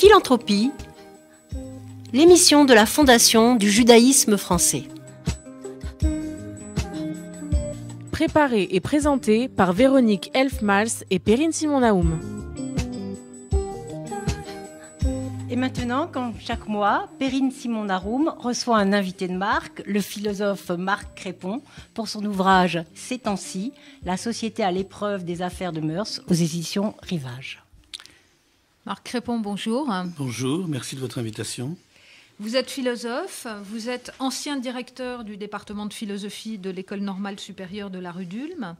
Philanthropie, l'émission de la Fondation du judaïsme français. Préparée et présentée par Véronique Elfmals et Perrine Simon-Naoum. Et maintenant, comme chaque mois, Perrine Simon-Naoum reçoit un invité de marque, le philosophe Marc Crépon, pour son ouvrage Ces temps-ci, la société à l'épreuve des affaires de mœurs aux éditions Rivage. Marc Crépon, bonjour. Bonjour, merci de votre invitation. Vous êtes philosophe, vous êtes ancien directeur du département de philosophie de l'École normale supérieure de la rue d'Ulm.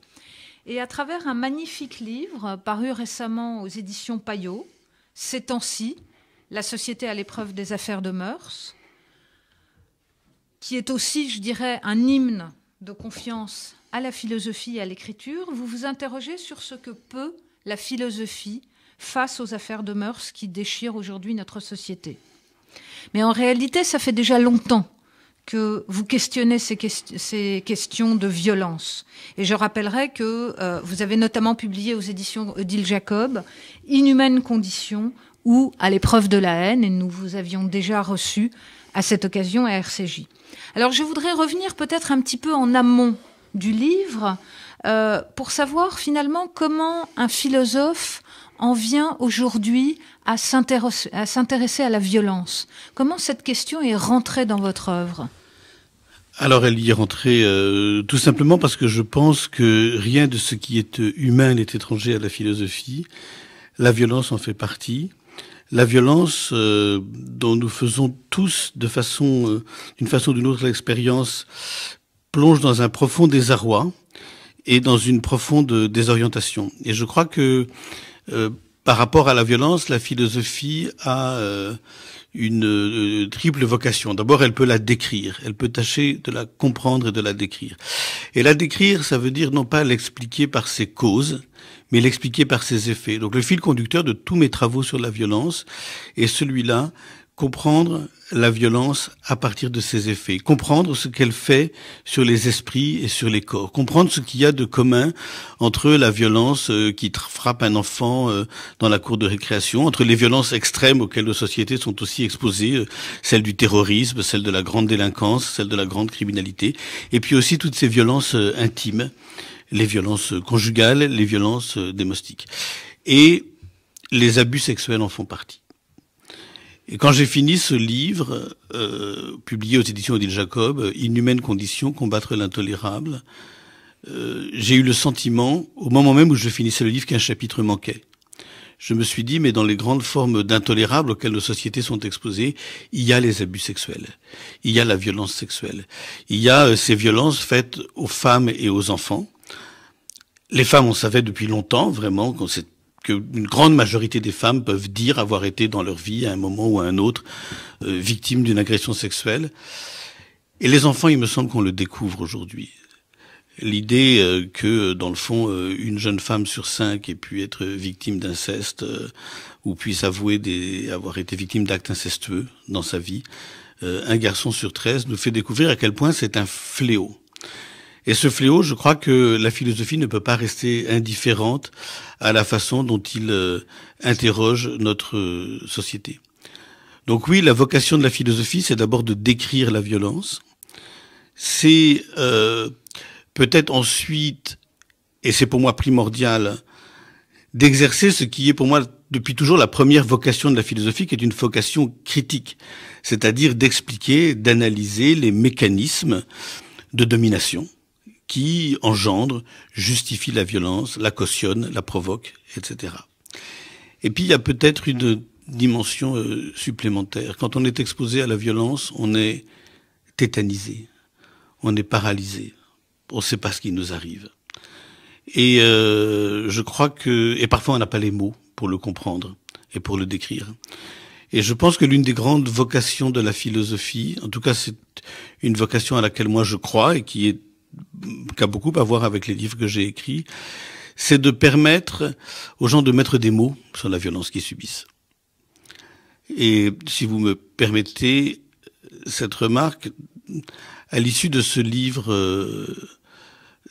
Et à travers un magnifique livre paru récemment aux éditions Payot, Ces temps La société à l'épreuve des affaires de mœurs, qui est aussi, je dirais, un hymne de confiance à la philosophie et à l'écriture, vous vous interrogez sur ce que peut la philosophie face aux affaires de mœurs qui déchirent aujourd'hui notre société. Mais en réalité, ça fait déjà longtemps que vous questionnez ces, questions de violence. Et je rappellerai que euh, vous avez notamment publié aux éditions Odile Jacob Inhumaines conditions ou à l'épreuve de la haine, et nous vous avions déjà reçu à cette occasion à RCJ. Alors je voudrais revenir peut-être un petit peu en amont du livre euh, pour savoir finalement comment un philosophe en vient aujourd'hui à s'intéresser à, la violence Comment cette question est rentrée dans votre œuvre alors elle y est rentrée euh, tout simplement parce que je pense que rien de ce qui est humain n'est étranger à la philosophie. La violence en fait partie. La violence euh, dont nous faisons tous de façon, euh, d'une façon ou d'une autre l'expérience plonge dans un profond désarroi et dans une profonde désorientation. Et je crois que euh, par rapport à la violence, la philosophie a euh, une euh, triple vocation. D'abord, elle peut la décrire, elle peut tâcher de la comprendre et de la décrire. Et la décrire, ça veut dire non pas l'expliquer par ses causes, mais l'expliquer par ses effets. Donc le fil conducteur de tous mes travaux sur la violence est celui-là comprendre la violence à partir de ses effets, comprendre ce qu'elle fait sur les esprits et sur les corps, comprendre ce qu'il y a de commun entre la violence euh, qui frappe un enfant euh, dans la cour de récréation, entre les violences extrêmes auxquelles nos sociétés sont aussi exposées, euh, celle du terrorisme, celle de la grande délinquance, celle de la grande criminalité, et puis aussi toutes ces violences intimes, les violences conjugales, les violences démostiques. Et les abus sexuels en font partie. Et quand j'ai fini ce livre, euh, publié aux éditions Odile Jacob, euh, Inhumaines conditions, combattre l'intolérable, euh, j'ai eu le sentiment, au moment même où je finissais le livre, qu'un chapitre manquait. Je me suis dit, mais dans les grandes formes d'intolérables auxquelles nos sociétés sont exposées, il y a les abus sexuels, il y a la violence sexuelle, il y a ces violences faites aux femmes et aux enfants. Les femmes, on savait depuis longtemps vraiment qu'on s'est que une grande majorité des femmes peuvent dire avoir été dans leur vie à un moment ou à un autre euh, victime d'une agression sexuelle. Et les enfants, il me semble qu'on le découvre aujourd'hui. L'idée euh, que, dans le fond, euh, une jeune femme sur cinq ait pu être victime d'inceste ou puisse avouer des, avoir été victime d'actes incestueux dans sa vie, un garçon sur treize nous fait découvrir à quel point c'est un fléau. Et ce fléau, je crois que la philosophie ne peut pas rester indifférente à la façon dont il euh, interroge notre euh, société. Donc oui, la vocation de la philosophie, c'est d'abord de décrire la violence. C'est euh, peut-être ensuite, et c'est pour moi primordial, d'exercer ce qui est pour moi depuis toujours la première vocation de la philosophie, qui est une vocation critique, c'est-à-dire d'expliquer, d'analyser les mécanismes de domination, qui engendre, justifie la violence, la cautionne, la provoque, etc. Et puis il y a peut-être une dimension euh, supplémentaire. Quand on est exposé à la violence, on est tétanisé, on est paralysé, on ne sait pas ce qui nous arrive. Et euh, je crois que, et parfois on n'a pas les mots pour le comprendre et pour le décrire. Et je pense que l'une des grandes vocations de la philosophie, en tout cas c'est une vocation à laquelle moi je crois et qui est qui beaucoup à voir avec les livres que j'ai écrits, c'est de permettre aux gens de mettre des mots sur la violence qu'ils subissent. Et si vous me permettez cette remarque, à l'issue de ce livre, C'est euh,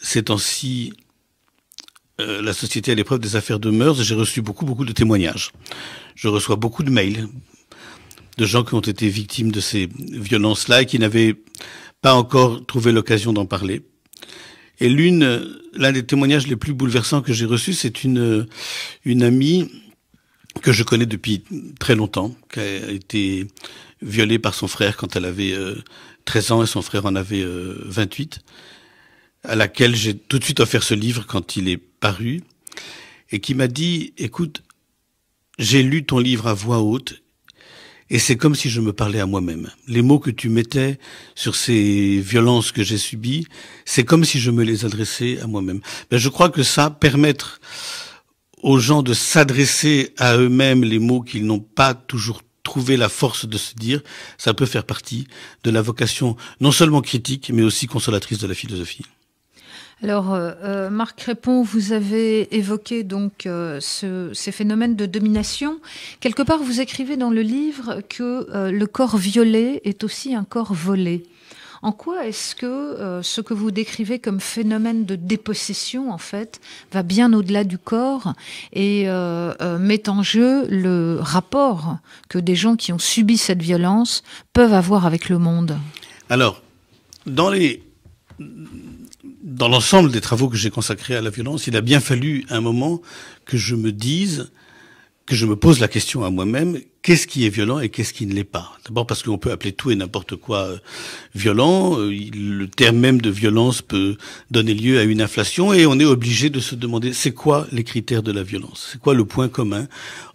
ces temps-ci, euh, la société à l'épreuve des affaires de Meurs », j'ai reçu beaucoup, beaucoup de témoignages. Je reçois beaucoup de mails de gens qui ont été victimes de ces violences-là et qui n'avaient encore trouvé l'occasion d'en parler. Et l'une, l'un des témoignages les plus bouleversants que j'ai reçus, c'est une, une amie que je connais depuis très longtemps, qui a été violée par son frère quand elle avait 13 euh, ans et son frère en avait 28, euh, à laquelle j'ai tout de suite offert ce livre quand il est paru, et qui m'a dit, écoute, j'ai lu ton livre à voix haute et c'est comme si je me parlais à moi-même. Les mots que tu mettais sur ces violences que j'ai subies, c'est comme si je me les adressais à moi-même. Ben, je crois que ça, permettre aux gens de s'adresser à eux-mêmes les mots qu'ils n'ont pas toujours trouvé la force de se dire, ça peut faire partie de la vocation non seulement critique, mais aussi consolatrice de la philosophie. Alors, euh, euh, Marc Répond, vous avez évoqué donc euh, ces phénomènes de domination. Quelque part, vous écrivez dans le livre que le corps violé est aussi un corps volé. En quoi est-ce que ce que vous décrivez comme phénomène de dépossession, en fait, va bien au-delà du corps et met en jeu le rapport que des gens qui ont subi cette violence peuvent avoir avec le monde Alors, dans les dans l'ensemble des travaux que j'ai consacrés à la violence, il a bien fallu un moment que je me dise, que je me pose la question à moi-même, qu'est-ce qui est violent et qu'est-ce qui ne l'est pas D'abord parce qu'on peut appeler tout et n'importe quoi euh, violent, euh, le terme même de violence peut donner lieu à une inflation et on est obligé de se demander c'est quoi les critères de la violence C'est quoi le point commun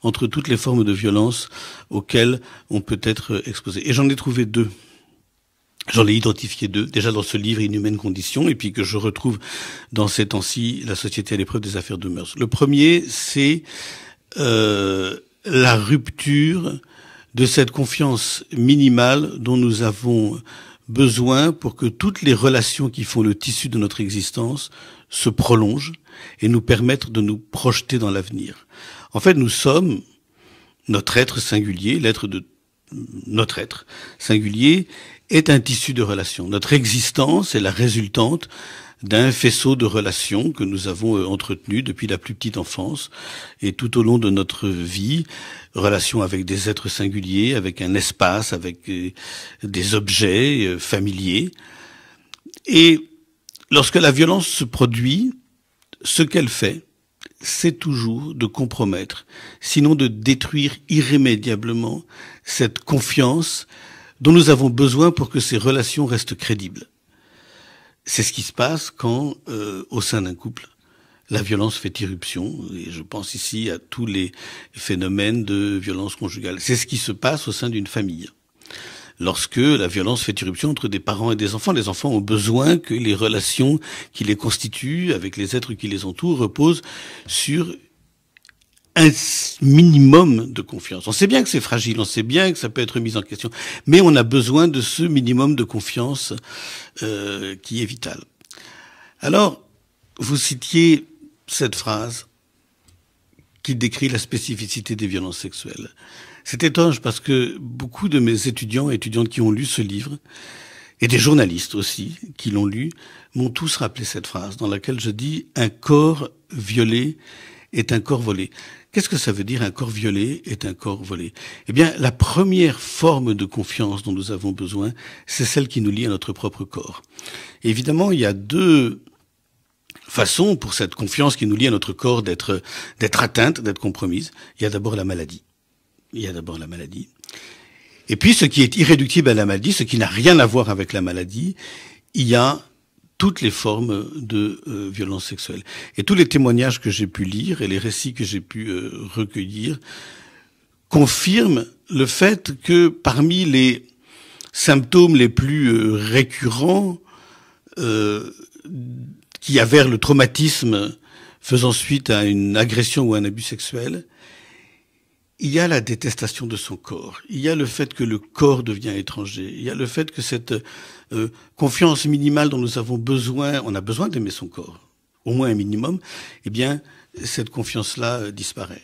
entre toutes les formes de violence auxquelles on peut être exposé Et j'en ai trouvé deux. J'en ai identifié deux, déjà dans ce livre Inhumaine Condition, et puis que je retrouve dans ces temps-ci, La société à l'épreuve des affaires de mœurs. Le premier, c'est euh, la rupture de cette confiance minimale dont nous avons besoin pour que toutes les relations qui font le tissu de notre existence se prolongent et nous permettent de nous projeter dans l'avenir. En fait, nous sommes notre être singulier, l'être de notre être singulier est un tissu de relations. Notre existence est la résultante d'un faisceau de relations que nous avons euh, entretenues depuis la plus petite enfance et tout au long de notre vie, relations avec des êtres singuliers, avec un espace, avec euh, des objets euh, familiers. Et lorsque la violence se produit, ce qu'elle fait, c'est toujours de compromettre, sinon de détruire irrémédiablement cette confiance, dont nous avons besoin pour que ces relations restent crédibles. C'est ce qui se passe quand, euh, au sein d'un couple, la violence fait irruption, et je pense ici à tous les phénomènes de violence conjugale. C'est ce qui se passe au sein d'une famille. Lorsque la violence fait irruption entre des parents et des enfants, les enfants ont besoin que les relations qui les constituent avec les êtres qui les entourent reposent sur un minimum de confiance. On sait bien que c'est fragile, on sait bien que ça peut être mis en question, mais on a besoin de ce minimum de confiance euh, qui est vital. Alors, vous citiez cette phrase qui décrit la spécificité des violences sexuelles. C'est étrange parce que beaucoup de mes étudiants et étudiantes qui ont lu ce livre, et des journalistes aussi qui l'ont lu, m'ont tous rappelé cette phrase dans laquelle je dis ⁇ Un corps violé est un corps volé. Qu'est-ce que ça veut dire un corps violé est un corps volé Eh bien, la première forme de confiance dont nous avons besoin, c'est celle qui nous lie à notre propre corps. évidemment, il y a deux façons pour cette confiance qui nous lie à notre corps d'être d'être atteinte, d'être compromise. Il y a d'abord la maladie. Il y a d'abord la maladie. Et puis, ce qui est irréductible à la maladie, ce qui n'a rien à voir avec la maladie, il y a toutes les formes de euh, violence sexuelle. Et tous les témoignages que j'ai pu lire et les récits que j'ai pu euh, recueillir confirment le fait que parmi les symptômes les plus euh, récurrents qui avèrent le traumatisme faisant suite à une agression ou un abus sexuel, il y a la détestation de son corps, il y a le fait que le corps devient étranger, il y a le fait que cette euh, confiance minimale dont nous avons besoin, on a besoin d'aimer son corps, au moins un minimum, eh bien, cette confiance-là euh, disparaît.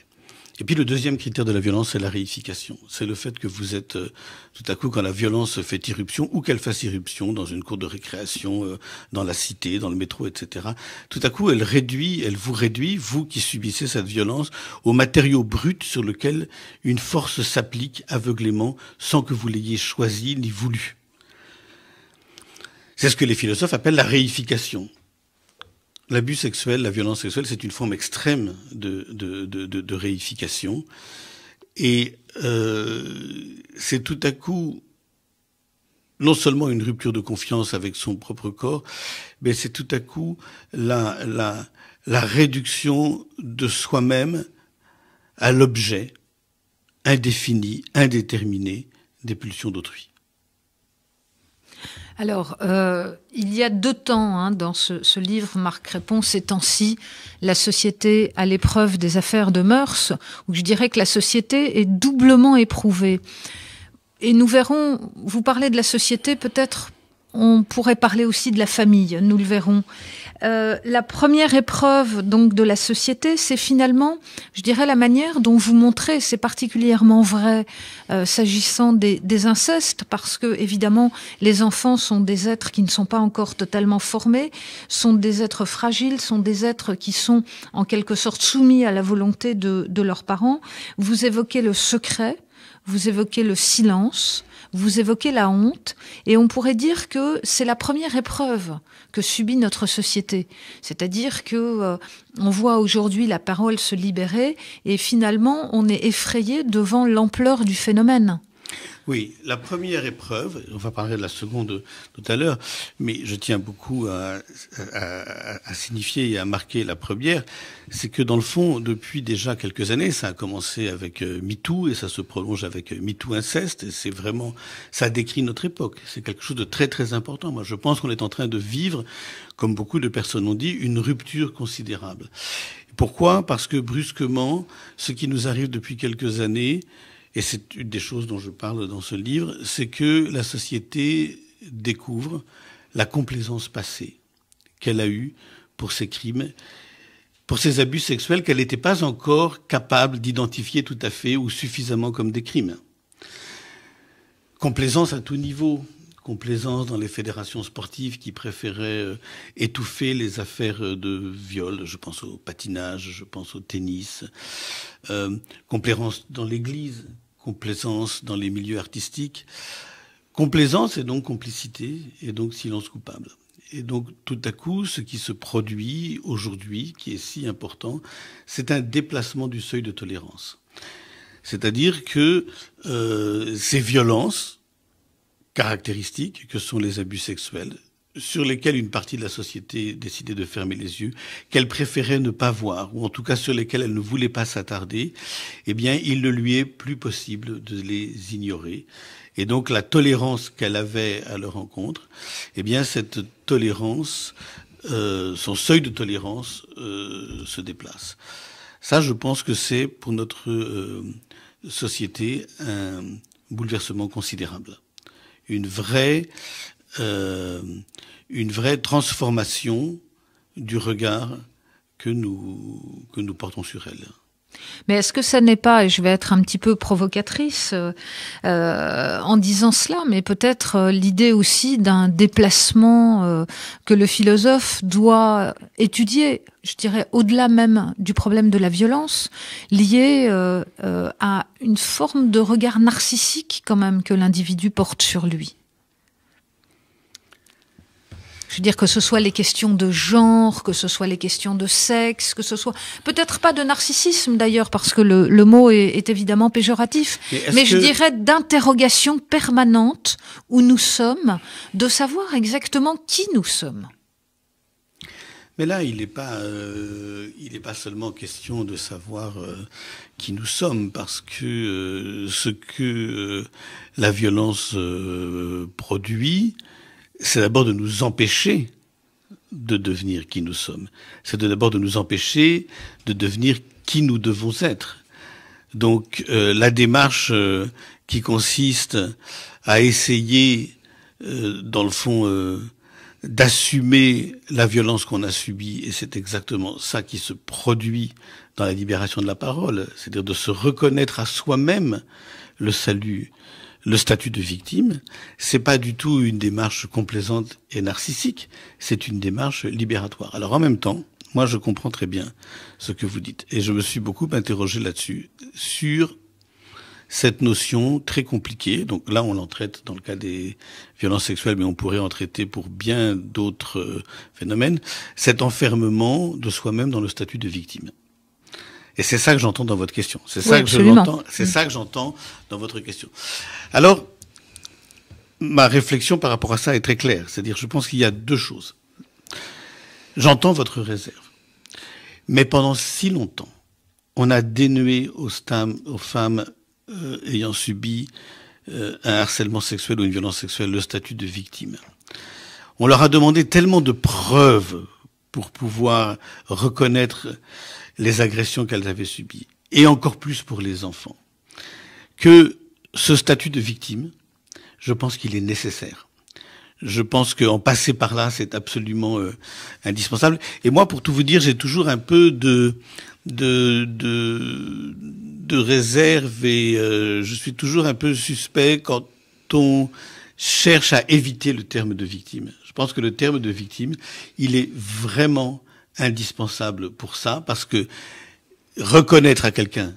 Et puis le deuxième critère de la violence, c'est la réification. C'est le fait que vous êtes euh, tout à coup, quand la violence fait irruption ou qu'elle fasse irruption dans une cour de récréation, euh, dans la cité, dans le métro, etc. Tout à coup, elle réduit, elle vous réduit, vous qui subissez cette violence, au matériau brut sur lequel une force s'applique aveuglément sans que vous l'ayez choisi ni voulu. C'est ce que les philosophes appellent la réification. L'abus sexuel, la violence sexuelle, c'est une forme extrême de, de, de, réification. Et euh, c'est tout à coup non seulement une rupture de confiance avec son propre corps, mais c'est tout à coup la, la, la réduction de soi-même à l'objet indéfini, indéterminé des pulsions d'autrui. Alors, euh, il y a deux temps hein, dans ce, livre, Marc Réponse, ces temps-ci, la société à l'épreuve des affaires de mœurs, où je dirais que la société est doublement éprouvée. Et nous verrons, vous parlez de la société peut-être on pourrait parler aussi de la famille, nous le verrons. Euh, la première épreuve donc de la société, c'est finalement, je dirais, la manière dont vous montrez. C'est particulièrement vrai euh, s'agissant des, incestes, parce que évidemment, les enfants sont des êtres qui ne sont pas encore totalement formés, sont des êtres fragiles, sont des êtres qui sont en quelque sorte soumis à la volonté de leurs parents. Vous évoquez le secret vous évoquez le silence, vous évoquez la honte, et on pourrait dire que c'est la première épreuve que subit notre société. C'est-à-dire que euh, on voit aujourd'hui la parole se libérer, et finalement on est effrayé devant l'ampleur du phénomène. Oui, la première épreuve, on va parler de la seconde tout à l'heure, mais je tiens beaucoup à, à, signifier et à marquer la première, c'est que dans le fond, depuis déjà quelques années, ça a commencé avec euh, MeToo et ça se prolonge avec euh, MeToo inceste, et c'est vraiment, ça décrit notre époque. C'est quelque chose de très très important. Moi, je pense qu'on est en train de vivre, comme beaucoup de personnes ont dit, une rupture considérable. Pourquoi Parce que brusquement, ce qui nous arrive depuis quelques années, et c'est une des choses dont je parle dans ce livre, c'est que la société découvre la complaisance passée qu'elle a eue pour ses crimes, pour ses abus sexuels qu'elle n'était pas encore capable d'identifier tout à fait ou suffisamment comme des crimes. Complaisance à tout niveau, complaisance dans les fédérations sportives qui préféraient euh, étouffer les affaires euh, de viol. Je pense au patinage, je pense au tennis. Euh, complaisance dans l'Église, complaisance dans les milieux artistiques. Complaisance et donc complicité et donc silence coupable. Et donc tout à coup, ce qui se produit aujourd'hui, qui est si important, c'est un déplacement du seuil de tolérance. C'est-à-dire que ces violences caractéristiques que sont les abus sexuels, sur lesquels une partie de la société décidait de fermer les yeux, qu'elle préférait ne pas voir, ou en tout cas sur lesquels elle ne voulait pas s'attarder, eh bien, il ne lui est plus possible de les ignorer. Et donc, la tolérance qu'elle avait à leur rencontre, eh bien, cette tolérance, euh, son seuil de tolérance euh, se déplace. Ça, je pense que c'est pour notre euh, société un bouleversement considérable une vraie, euh, une vraie transformation du regard que que nous portons sur elle. Mais est-ce que ça n'est pas, et je vais être un petit peu provocatrice euh, euh, en disant cela, mais peut-être euh, l'idée aussi d'un déplacement que le philosophe doit étudier, je dirais au-delà même du problème de la violence, lié à une forme de regard narcissique quand même que l'individu porte sur lui. Je veux dire que ce soit les questions de genre, que ce soit les questions de sexe, que ce soit peut-être pas de narcissisme d'ailleurs parce que le, mot est, évidemment péjoratif, mais, je dirais d'interrogation permanente où nous sommes, de savoir exactement qui nous sommes. Mais là, il n'est pas, euh, il n'est pas seulement question de savoir euh, qui nous sommes, parce que euh, ce que la violence produit, c'est d'abord de nous empêcher de devenir qui nous sommes. C'est d'abord de nous empêcher de devenir qui nous devons être. Donc euh, la démarche euh, qui consiste à essayer, euh, dans le fond, d'assumer la violence qu'on a subie, et c'est exactement ça qui se produit dans la libération de la parole, c'est-à-dire de se reconnaître à soi-même le salut, le statut de victime, c'est pas du tout une démarche complaisante et narcissique, c'est une démarche libératoire. Alors en même temps, moi je comprends très bien ce que vous dites et je me suis beaucoup interrogé là-dessus sur cette notion très compliquée. Donc là, on l'en traite dans le cas des violences sexuelles, mais on pourrait en traiter pour bien d'autres euh, phénomènes. Cet enfermement de soi-même dans le statut de victime. Et c'est ça que j'entends dans votre question. C'est ça, que j'entends. C'est ça que j'entends dans votre question. Alors, ma réflexion par rapport à ça est très claire. C'est-à-dire, je pense qu'il y a deux choses. J'entends votre réserve. Mais pendant si longtemps, on a dénué aux, femmes euh, ayant subi euh, un harcèlement sexuel ou une violence sexuelle le statut de victime. On leur a demandé tellement de preuves pour pouvoir reconnaître les agressions qu'elles avaient subies, et encore plus pour les enfants, que ce statut de victime, je pense qu'il est nécessaire. Je pense qu'en passer par là, c'est absolument euh, indispensable. Et moi, pour tout vous dire, j'ai toujours un peu de de, de, de réserve et euh, je suis toujours un peu suspect quand on cherche à éviter le terme de victime. Je pense que le terme de victime, il est vraiment indispensable pour ça, parce que reconnaître à quelqu'un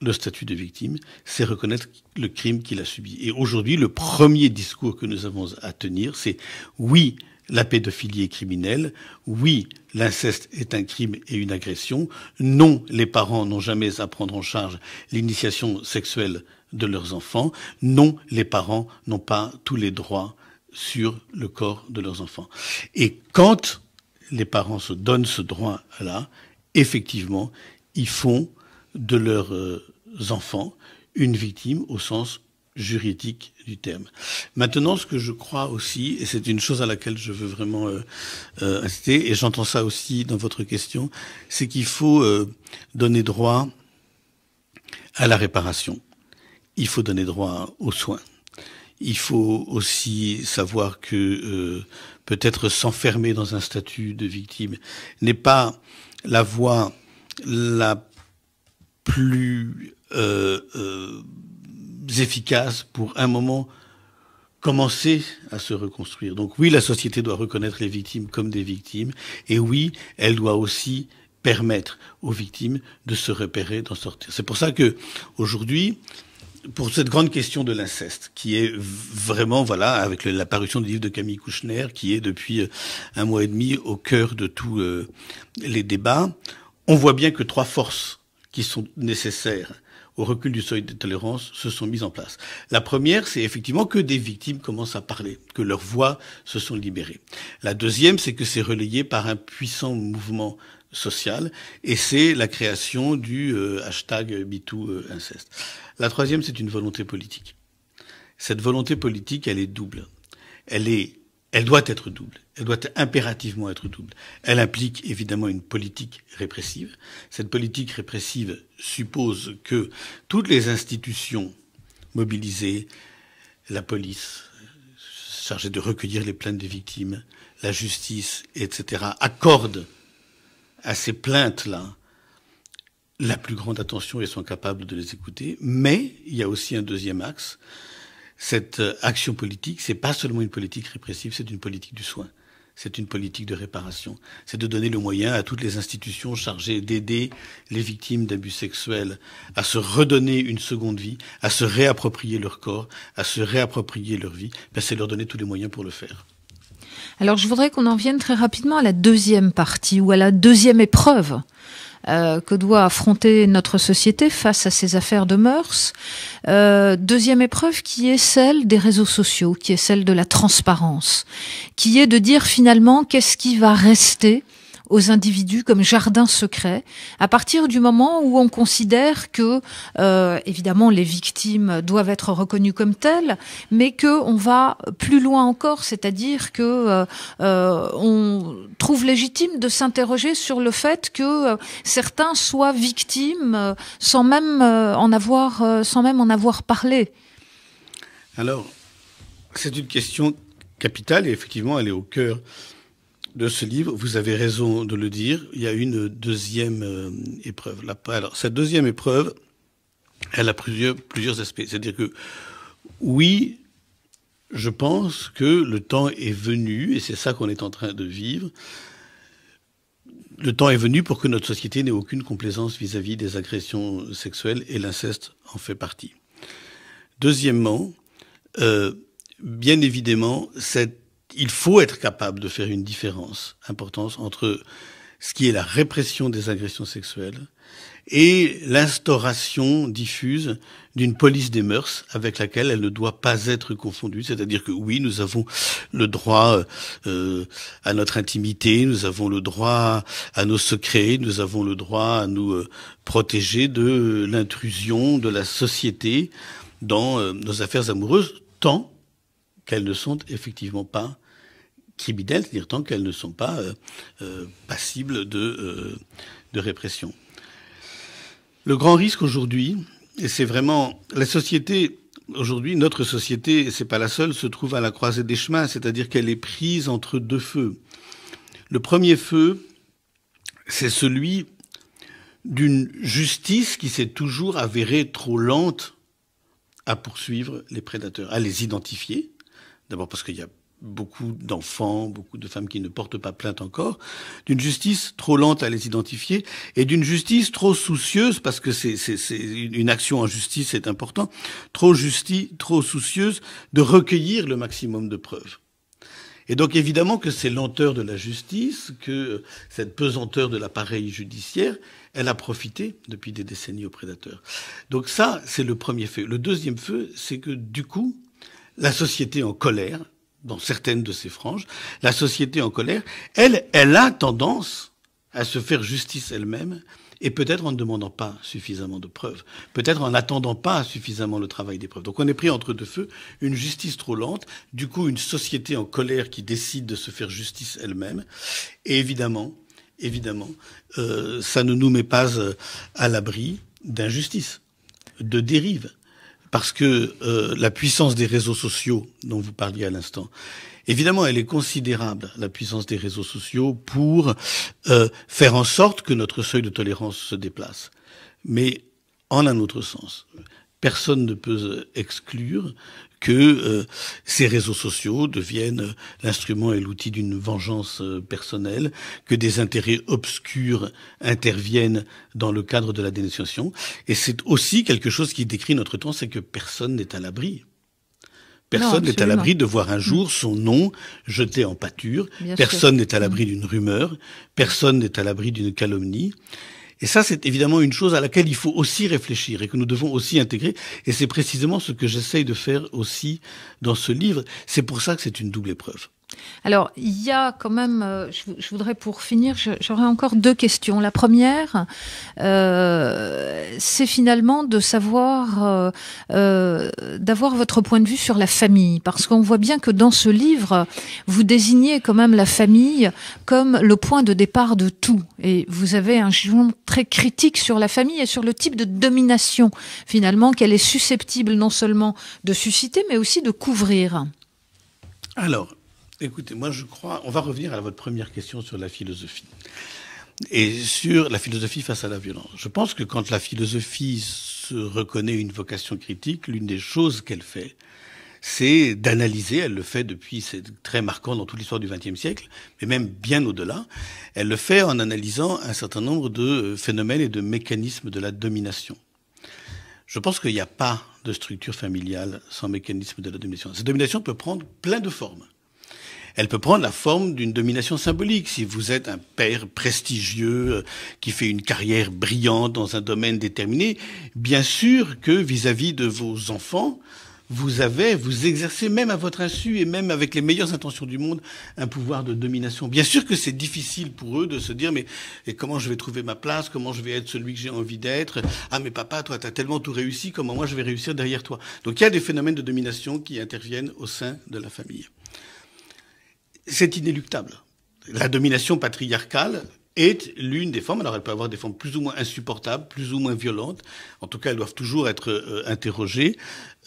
le statut de victime, c'est reconnaître le crime qu'il a subi. Et aujourd'hui, le premier discours que nous avons à tenir, c'est oui, la pédophilie est criminelle. Oui, l'inceste est un crime et une agression. Non, les parents n'ont jamais à prendre en charge l'initiation sexuelle de leurs enfants. Non, les parents n'ont pas tous les droits sur le corps de leurs enfants. Et quand les parents se donnent ce droit-là, effectivement, ils font de leurs euh, enfants une victime au sens juridique du terme. Maintenant, ce que je crois aussi, et c'est une chose à laquelle je veux vraiment euh, euh insister, et j'entends ça aussi dans votre question, c'est qu'il faut euh, donner droit à la réparation. Il faut donner droit aux soins. Il faut aussi savoir que euh, peut-être s'enfermer dans un statut de victime n'est pas la voie la plus efficaces pour un moment commencer à se reconstruire. Donc oui, la société doit reconnaître les victimes comme des victimes, et oui, elle doit aussi permettre aux victimes de se repérer, d'en sortir. C'est pour ça que aujourd'hui, pour cette grande question de l'inceste, qui est vraiment, voilà, avec l'apparition du livre de Camille Kouchner, qui est depuis euh, un mois et demi au cœur de tous euh, les débats, on voit bien que trois forces qui sont nécessaires au recul du seuil de tolérance se sont mises en place. La première, c'est effectivement que des victimes commencent à parler, que leurs voix se sont libérées. La deuxième, c'est que c'est relayé par un puissant mouvement social et c'est la création du euh, hashtag b 2 inceste. La troisième, c'est une volonté politique. Cette volonté politique, elle est double. Elle est, elle doit être double elle doit impérativement être double. Elle implique évidemment une politique répressive. Cette politique répressive suppose que toutes les institutions mobilisées, la police chargée de recueillir les plaintes des victimes, la justice, etc., accordent à ces plaintes-là la plus grande attention et sont capables de les écouter. Mais il y a aussi un deuxième axe. Cette euh, action politique, c'est pas seulement une politique répressive, c'est une politique du soin c'est une politique de réparation. C'est de donner le moyen à toutes les institutions chargées d'aider les victimes d'abus sexuels à se redonner une seconde vie, à se réapproprier leur corps, à se réapproprier leur vie. Ben, c'est leur donner tous les moyens pour le faire. Alors je voudrais qu'on en vienne très rapidement à la deuxième partie ou à la deuxième épreuve euh, que doit affronter notre société face à ces affaires de mœurs. Euh, deuxième épreuve qui est celle des réseaux sociaux, qui est celle de la transparence, qui est de dire finalement qu'est-ce qui va rester aux individus comme jardin secret à partir du moment où on considère que euh, évidemment les victimes doivent être reconnues comme telles, mais que on va plus loin encore, c'est-à-dire que euh, euh, on trouve légitime de s'interroger sur le fait que certains soient victimes sans même en avoir sans même en avoir parlé. Alors, c'est une question capitale et effectivement, elle est au cœur de ce livre, vous avez raison de le dire, il y a une deuxième euh, épreuve. alors, cette deuxième épreuve, elle a plusieurs, aspects. C'est-à-dire que, oui, je pense que le temps est venu, et c'est ça qu'on est en train de vivre, le temps est venu pour que notre société n'ait aucune complaisance vis-à-vis des agressions sexuelles, et l'inceste en fait partie. Deuxièmement, euh, bien évidemment, cette il faut être capable de faire une différence importante entre ce qui est la répression des agressions sexuelles et l'instauration diffuse d'une police des mœurs avec laquelle elle ne doit pas être confondue. C'est-à-dire que oui, nous avons le droit euh, à notre intimité, nous avons le droit à nos secrets, nous avons le droit à nous euh, protéger de l'intrusion de la société dans euh, nos affaires amoureuses, tant qu'elles ne sont effectivement pas c'est-à-dire tant qu'elles ne sont pas euh, euh, passibles de, euh, de répression. Le grand risque aujourd'hui, et c'est vraiment la société aujourd'hui, notre société, et c'est pas la seule, se trouve à la croisée des chemins, c'est-à-dire qu'elle est prise entre deux feux. Le premier feu, c'est celui d'une justice qui s'est toujours avérée trop lente à poursuivre les prédateurs, à les identifier. D'abord parce qu'il y a beaucoup d'enfants, beaucoup de femmes qui ne portent pas plainte encore, d'une justice trop lente à les identifier et d'une justice trop soucieuse, parce que c'est une action en justice, c'est important, trop, justi, trop soucieuse de recueillir le maximum de preuves. Et donc évidemment que c'est lenteurs de la justice, que cette pesanteur de l'appareil judiciaire, elle a profité depuis des décennies aux prédateurs. Donc ça, c'est le premier feu. Le deuxième feu, c'est que du coup, la société en colère, dans certaines de ces franges, la société en colère, elle, elle a tendance à se faire justice elle-même, et peut-être en ne demandant pas suffisamment de preuves, peut-être en n'attendant pas suffisamment le travail des preuves. Donc on est pris entre deux feux, une justice trop lente, du coup une société en colère qui décide de se faire justice elle-même, et évidemment, évidemment, euh, ça ne nous met pas euh, à l'abri d'injustice, de dérive parce que euh, la puissance des réseaux sociaux dont vous parliez à l'instant, évidemment, elle est considérable, la puissance des réseaux sociaux, pour euh, faire en sorte que notre seuil de tolérance se déplace. Mais en un autre sens personne ne peut euh, exclure que euh, ces réseaux sociaux deviennent euh, l'instrument et l'outil d'une vengeance personnelle, que des intérêts obscurs interviennent dans le cadre de la dénonciation. Et c'est aussi quelque chose qui décrit notre temps, c'est que personne n'est à l'abri. Personne n'est à l'abri de voir un jour mm. son nom jeté en pâture. personne n'est à mm. l'abri d'une rumeur. Personne n'est à l'abri d'une calomnie. Et ça, c'est évidemment une chose à laquelle il faut aussi réfléchir et que nous devons aussi intégrer. Et c'est précisément ce que j'essaye de faire aussi dans ce livre. C'est pour ça que c'est une double épreuve. Alors, il y a quand même, euh, je, voudrais pour finir, j'aurais encore deux questions. La première, euh, c'est finalement de savoir, euh, d'avoir votre point de vue sur la famille, parce qu'on voit bien que dans ce livre, vous désignez quand même la famille comme le point de départ de tout, et vous avez un jugement très critique sur la famille et sur le type de domination finalement qu'elle est susceptible non seulement de susciter, mais aussi de couvrir. Alors, Écoutez, moi je crois, on va revenir à votre première question sur la philosophie et sur la philosophie face à la violence. Je pense que quand la philosophie se reconnaît une vocation critique, l'une des choses qu'elle fait, c'est d'analyser, elle le fait depuis, c'est très marquant dans toute l'histoire du XXe siècle, mais même bien au-delà, elle le fait en analysant un certain nombre de phénomènes et de mécanismes de la domination. Je pense qu'il n'y a pas de structure familiale sans mécanisme de la domination. Cette domination peut prendre plein de formes. Elle peut prendre la forme d'une domination symbolique. Si vous êtes un père prestigieux euh, qui fait une carrière brillante dans un domaine déterminé, bien sûr que vis-à-vis de vos enfants, vous avez, vous exercez même à votre insu et même avec les meilleures intentions du monde un pouvoir de domination. Bien sûr que c'est difficile pour eux de se dire mais et comment je vais trouver ma place, comment je vais être celui que j'ai envie d'être. Ah mais papa, toi t'as tellement tout réussi, comment moi je vais réussir derrière toi. Donc il y a des phénomènes de domination qui interviennent au sein de la famille c'est inéluctable. La domination patriarcale est l'une des formes. Alors, elle peut avoir des formes plus ou moins insupportables, plus ou moins violentes. En tout cas, elles doivent toujours être euh, interrogées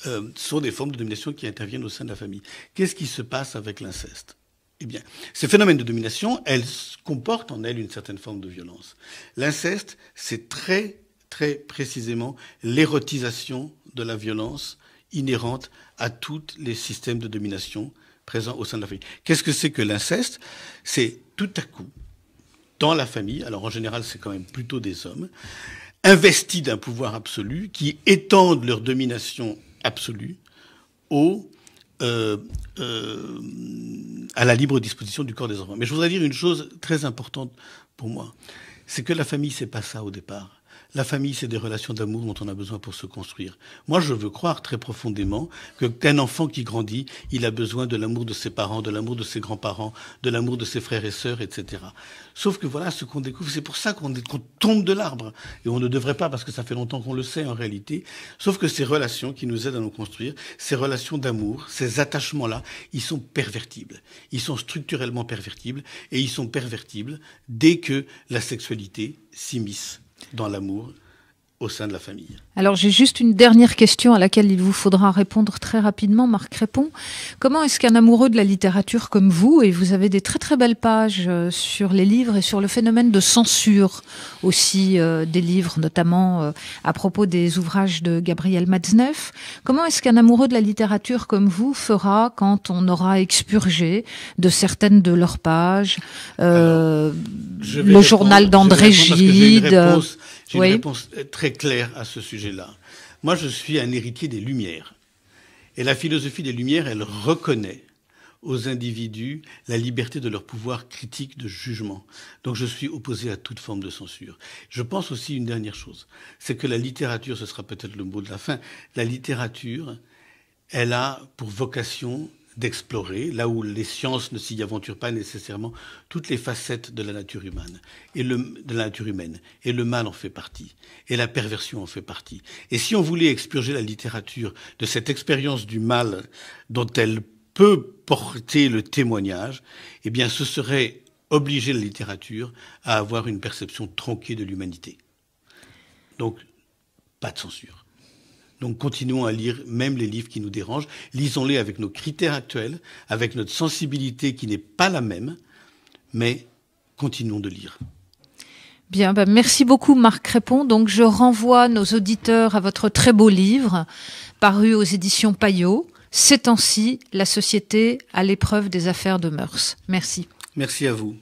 euh, sur des formes de domination qui interviennent au sein de la famille. Qu'est-ce qui se passe avec l'inceste Eh bien, ces phénomènes de domination, elles comportent en elles une certaine forme de violence. L'inceste, c'est très, très précisément l'érotisation de la violence inhérente à tous les systèmes de domination présent au sein de la famille. Qu'est-ce que c'est que l'inceste C'est tout à coup, dans la famille, alors en général c'est quand même plutôt des hommes, investis d'un pouvoir absolu qui étendent leur domination absolue au, euh, euh, à la libre disposition du corps des enfants. Mais je voudrais dire une chose très importante pour moi, c'est que la famille, c'est pas ça au départ. La famille, c'est des relations d'amour dont on a besoin pour se construire. Moi, je veux croire très profondément que qu'un enfant qui grandit, il a besoin de l'amour de ses parents, de l'amour de ses grands-parents, de l'amour de ses frères et sœurs, etc. Sauf que voilà, ce qu'on découvre, c'est pour ça qu'on tombe de l'arbre. Et on ne devrait pas, parce que ça fait longtemps qu'on le sait en réalité. Sauf que ces relations qui nous aident à nous construire, ces relations d'amour, ces attachements-là, ils sont pervertibles. Ils sont structurellement pervertibles. Et ils sont pervertibles dès que la sexualité s'immisce dans l'amour au sein de la famille. Alors j'ai juste une dernière question à laquelle il vous faudra répondre très rapidement, Marc répond. Comment est-ce qu'un amoureux de la littérature comme vous, et vous avez des très très belles pages euh, sur les livres et sur le phénomène de censure aussi euh, des livres, notamment euh, à propos des ouvrages de Gabriel Matzneff, comment est-ce qu'un amoureux de la littérature comme vous fera quand on aura expurgé de certaines de leurs pages le journal d'André Gide j'ai une réponse euh, très claire à ce sujet-là. Moi, je suis un héritier des Lumières. Et la philosophie des Lumières, elle reconnaît aux individus la liberté de leur pouvoir critique de jugement. Donc je suis opposé à toute forme de censure. Je pense aussi une dernière chose, c'est que la littérature, ce sera peut-être le mot de la fin, la littérature, elle a pour vocation d'explorer, là où les sciences ne s'y aventurent pas nécessairement, toutes les facettes de la nature humaine. Et le, de la nature humaine. Et le mal en fait partie. Et la perversion en fait partie. Et si on voulait expurger la littérature de cette expérience du mal dont elle peut porter le témoignage, eh bien, ce serait obliger la littérature à avoir une perception tronquée de l'humanité. Donc, pas de censure. Donc continuons à lire même les livres qui nous dérangent, lisons-les avec nos critères actuels, avec notre sensibilité qui n'est pas la même, mais continuons de lire. Bien, bah, merci beaucoup Marc Crépon. Donc je renvoie nos auditeurs à votre très beau livre paru aux éditions Payot, Ces temps-ci, la société à l'épreuve des affaires de mœurs. Merci. Merci à vous.